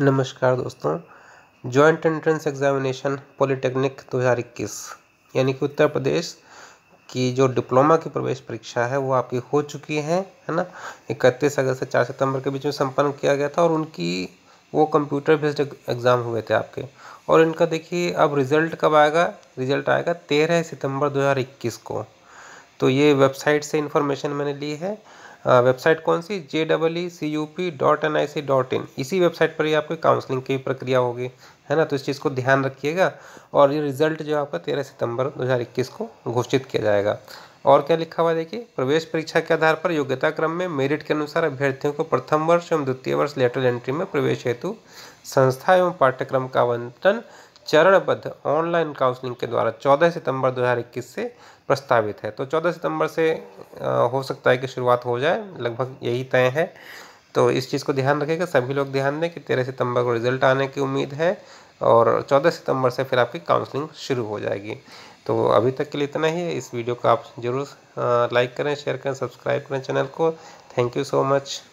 नमस्कार दोस्तों joint entrance examination polytechnic 2021 यानी कि उत्तर प्रदेश की जो डिप्लोमा की प्रवेश परीक्षा है वो आपकी हो चुकी है है ना इकतीस अगस्त से चार सितंबर के बीच में संपन्न किया गया था और उनकी वो कंप्यूटर बेस्ड एग्ज़ाम हुए थे आपके और इनका देखिए अब रिज़ल्ट कब आएगा रिज़ल्ट आएगा तेरह सितम्बर दो को तो ये वेबसाइट से इन्फॉर्मेशन मैंने ली है वेबसाइट कौन सी J double E C U P dot N I C dot in इसी वेबसाइट पर ही आपकी काउंसलिंग की प्रक्रिया होगी है ना तो इस चीज़ को ध्यान रखिएगा और ये रिजल्ट जो आपका तेरह सितंबर 2021 को घोषित किया जाएगा और क्या लिखा हुआ देखिए प्रवेश परीक्षा के आधार पर योग्यता क्रम में मेरिट के अनुसार अभ्यर्थियों को प्रथम वर्ष एवं द्वितीय वर्ष लेटरल एंट्री में प्रवेश हेतु संस्था एवं पाठ्यक्रम का आवंटन चरणबद्ध ऑनलाइन काउंसलिंग के द्वारा 14 सितंबर 2021 से प्रस्तावित है तो 14 सितंबर से हो सकता है कि शुरुआत हो जाए लगभग यही तय है तो इस चीज़ को ध्यान रखेगा सभी लोग ध्यान दें कि तेरह सितंबर को रिजल्ट आने की उम्मीद है और चौदह सितंबर से फिर आपकी काउंसलिंग शुरू हो जाएगी तो अभी तक के लिए इतना ही है इस वीडियो को आप जरूर लाइक करें शेयर करें सब्सक्राइब करें चैनल को थैंक यू सो मच